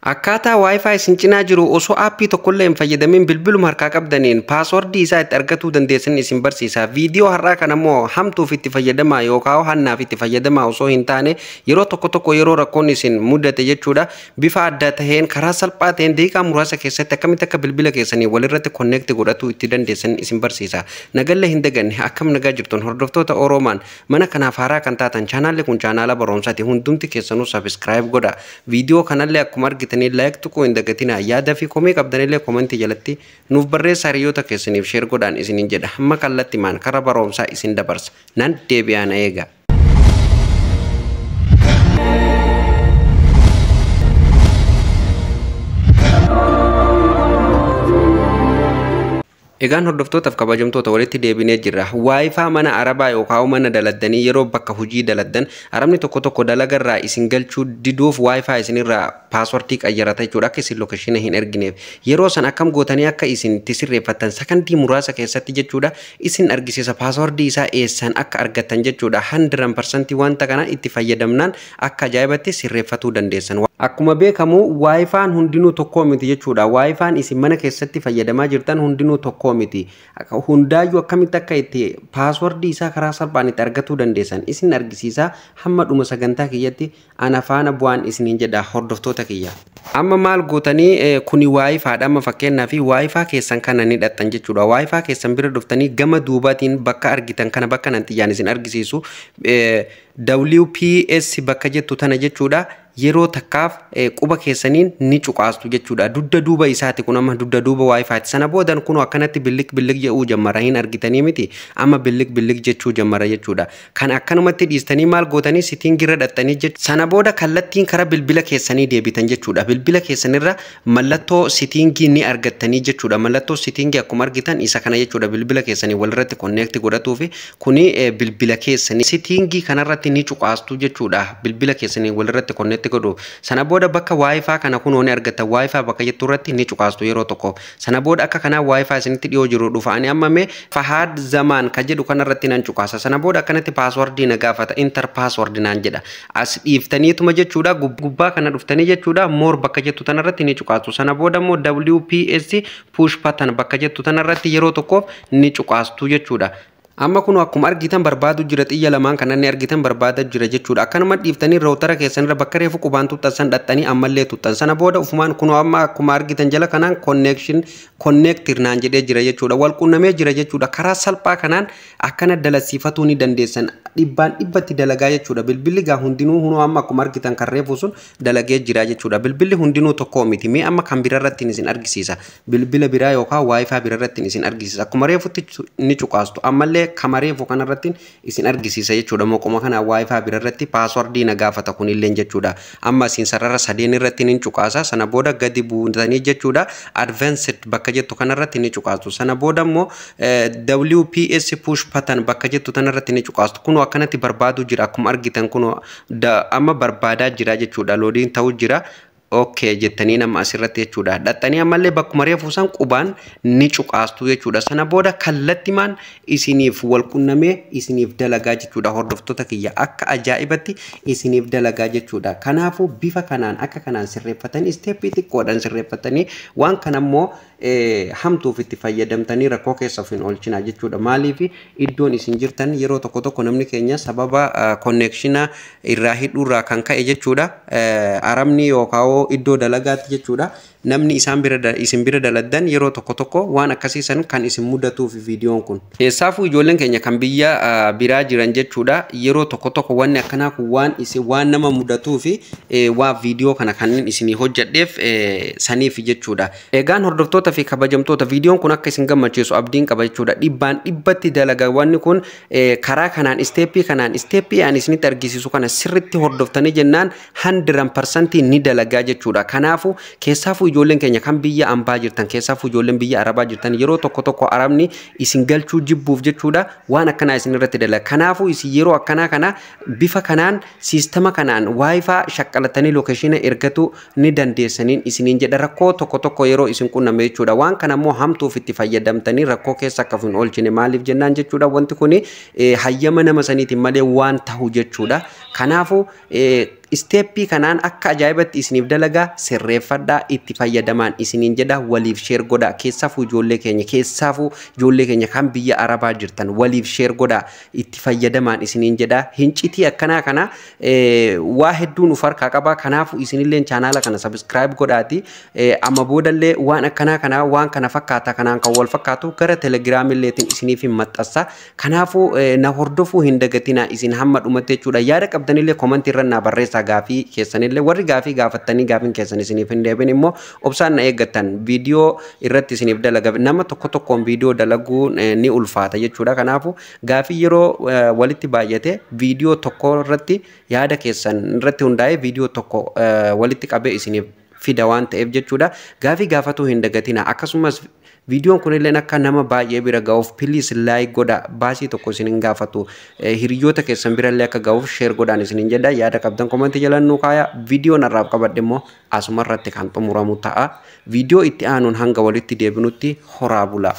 Akkaataa Wi-Fi sincina jiru osoo aappii tokkollee bilbilum fayyadamin bilbiluma password qabdaniin paaswordii isaa itti argatuu dandeessin isin barsiisa. Viidiyoo har'aa kan ammoo hamtuuf itti fayyadamaa yookaan hannaaf itti fayyadamaa osoo hin taane yeroo tokko tokko yeroo rakkoon isin mudate jechuudha bifa adda taheen karaa salphaa taheen deeqaa muraasa keessatti akkamitti akka bilbila keessanii walirratti konneekti godhatuu itti dandeessin isin barsiisa. Nagallee hin daganne akkam nagaa jirtun hordoftoota Oromaan mana kanaaf haaraa kan taatan chaanaalli kun chaanaala barumsaati hundumti keessanuu subscribe godha. video kanallee akkuma argitan argitanii laayiktu koo hin dagatinaa yaadaa fi komee qabdanillee komentii jalatti nuuf barreessaa hariyyota keessaniif sheergodhaan godhaan isiniin jedha hamma kallatti maan karaa baroomsaa isin dabarsa nan deebi'aan eega. Egaan tuh, fi kabajamtoota walitti deebinee jirra. Waayifaa mana Arabaa yookaan mana dalat dani, daladdanii yeroo bakka hojii daladdan Arabni tokko tokko dalagarraa isin galchuu diduuf waayifaa isinirraa password qayyarata jechuudha akka isin lokeeshina hin ergineef. Yeroo san akkam gootanii akka isin itti sirreeffattan sakandii muraasa keessatti jechuudha isin argisiisa paaswordii isaa eessan akka argattan jechuudha. Handiran parsantii wanta kana itti fayyadamnaan akka ajaa'ibatti sirreeffatuu dandeessan. Akkuma beekamu waayifaan hundinuu tokko miti jechuudha. Waayifaan isin mana keessatti fayyadamaa jirtan hundinuu tokko tokko miti hundaayyuu akkamitti akka itti paaswordii isaa karaa salphaan itti argatuu dandeessan isin argisiisa hamma dhuma sagantaa kiyyatti ana faana bu'aan isiniin jedha hordoftoota kiyya. Amma maal gootanii kuni waayifaa dha. fakkeenyaa fi waayifaa keessan kana ni dhattan jechuudha. Waayifaa keessan bira dhuftanii gama duubaatiin bakka argitan kana bakka nanti xiyyaan isin argisiisu WPS bakka jettu tana jechuudha. Yeroo takkaaf quba keessaniin ni cuqaastu jechuudha. Dudda duuba isaati kun amma dudda duuba waayifaati. Sana boodan kun akkanatti billik billik jedhuu jammara hin argitanii miti amma billik billik jechuu jammara jechuudha. Kan akkanumatti dhiistanii maal gootanii sitiin gira dhattanii jechuudha. Sana booda kallattiin karaa bilbila keessanii deebitan jechuudha. bilbila keessanirra mallattoo sitiingii ni argattanii jechuudha. Mallattoo sitiingii akkuma argitan isa kana jechuudha bilbila keessanii walirratti konneekti godhatuu tuve kuni eh, bilbila keessanii sitiingii kanarratti ni cuqaastu jechuudha. Bilbila keessanii walirratti konneekti godhu. Sana booda bakka waayifaa kana kunoo ni ta Waayifaa bakka jettu irratti ni cuqaastu yeroo tokko. Sana booda akka kanaa waayifaa isinitti dhiyoo jiru dhufa. Ani fahad zaman zamaan ka jedhu kanarratti nan cuqaasa. Sana booda akkanatti paaswardii na gaafata. inter paaswardii naan jedha. As dhiiftaniituma jechuudha gubbaa kana dhuftanii jechuudha moor bakka jettu tanarratti ni cuqaastu sana booda immoo WPS puushpatan bakka jettu tanarratti yeroo tokkoof ni cuqaastu jechuudha amma kun akkuma argitan barbaadu jira xiyya lamaan kananni argitan barbaada jira jechuudha akkanuma dhiiftanii rootara keessanirra bakka reefu qubaan tuuttasan dhattanii ammallee tuuttan sana booda ufumaan kun amma akkuma argitan jala kanaan connection konneektir naan jedhee jira jechuudha wal qunnamee jira jechuudha karaa salphaa kanaan akkana dalasiifatuu ni dandeessan dhibbaan dhibbatti dalagaa jechuudha bilbilli gaa hundinuu hunoo amma akkuma argitan kan reefu sun dalagee jira jechuudha bilbilli hundinuu tokkoo miti mee amma kan birarrattiin isin argisiisa bilbila biraa yookaan waayifaa birarrattiin isin argisiisa akkuma reefutti ni cuqaastu ammallee kamareen fokan irratti isin argisiisa jechuudha. Moqoma kana waayifaa bira irratti paaswardii na gaafata kunillee jechuudha. Amma isin sarara sadeen irratti ni cuqaasa. Sana booda gadi buutanii jechuudha. Advanced bakka jettu kanarratti ni cuqaastu. Sana booda immoo WPS push pattern bakka jettu tanarratti ni cuqaastu. Kunoo akkanatti barbaadu jira. Akkuma argitan kunoo amma barbaadaa jira jechuudha. Loodiin ta'uu jira. ok jettanii nama asirratti jechuudha. Dhaxxanii ammallee bakkuma reefu qubaan ni cuqaastu jechuudha. Sana booda kallattimaan isiniif wal qunnamee isiniif dalagaa jechuudha. Hordoftoota kiyya akka ajaa'ibatti isiniif dalagaa jechuudha. kanaafu bifa kanaan akka kanaan sirreeffatanii isteeppii xiqqoodhaan sirreeffatanii waan kanammoo hamtuuf itti fayyadamtanii rakkoo keessaaf hin oolchina jechuudha. Maaliif iddoon isin jirtan yeroo tokko tokko namni keenya sababa konneekshina irraa hidhuurraa kan ka'e jechuudha. Arabni yookaan iddoo dalagaatti jechuudha. namni isaan bira isin bira daladdan yeroo tokko tokko waan akkasiisan kan isin mudatuuf viidiyoon kun. Eessaafuu ya, ijoolleen keenya kan biyya biraa jiran jechuudha yeroo tokko tokko wanni akkanaa e, kun waan isin waan nama mudatuu fi waa viidiyoo kana kanneen isinii Eh saniif jechuudha. Egaan hordoftoota fi kabajamtoota viidiyoon kun akka isin gammachiisu abdiin qaba jechuudha dhibbaan dhibbatti dalaga wanni kun e, karaa kanaan isteeppii kanaan isteeppii aan isinitti argisiisu kana sirritti hordoftanii jennaan 100% ni dalagaa jechuudha. Kanaafuu keessaafuu ijoolleen keenya kan biyya ambaa jirtan keessaafu ijoolleen biyya arabaa jirtan yeroo tokko tokko arabni isin galchuu jibbuuf jechuudha waan akkanaa isin irratti dala. Kanaafuu isin yeroo akkanaa kana bifa kanaan siistama kanaan waayifaa shaqalatanii lookeeshina ergatu ni dandeessaniin isiniin jedha rakkoo tokko tokko yeroo isin qunname jechuudha. Waan kana immoo hamtuuf itti fayyadamtanii rakkoo keessa akka hin oolchine maaliif jennaan jechuudha wanti kun hayyama nama saniitiin malee waan tahu jechuudha. Kanaafuu Isteeppii kanaan akka ajaa'ibatti isiniif dalagaa sirreeffadhaa itti fayyadamaan isiniin jedha waliif sheer godhaa keessaafuu ijoollee keenya keessaafuu ijoollee keenya kan biyya Arabaa jirtan waliif sheer godhaa itti fayyadamaan isiniin jedha hincitii akkanaa kana waa hedduu nuuf harkaa qabaa kanaafuu isinillee chaanaala kana sabiskiraayib godhaati amma boodallee waan akkanaa kanaa waan kana fakkaata kanaan kan wal fakkaatu gara telegiraamilleetiin isiniif hin maxxassa kanaafuu na hordofuu hin dagatinaa isin hamma dhumatti jechuudha yaada qabdanillee koomantii irra naa barreessa keessaa gaafii keessanillee warri gaafii gaafattanii gaafiin keessan isiniif hin deebiin immoo obsaan na eeggatan viidiyoo irratti isiniif dalaga nama tokko tokkoon viidiyoo dalaguu ni ulfaata jechuudha kanaafu gaafii yeroo walitti baay'ate viidiyoo tokko irratti yaada keessan irratti hundaa'ee viidiyoo tokko walitti qabee isiniif fida waan ta'eef jechuudha gaafii gaafatuu hin dagatina akkasumas viidiyoon kun illee akka nama baay'ee bira ga'uuf piliis laayik godha baasii tokko isin hin gaafatu eh, hiriyoota keessan bira illee akka ga'uuf sheer godhaan isin hin jedha yaada qabdan komantii jalan nu kaaya viidiyoon irraaf qabadhe immoo asuma irratti kan xumuramu ta'a viidiyoo itti aanuun hanga walitti deebinutti horaa bula.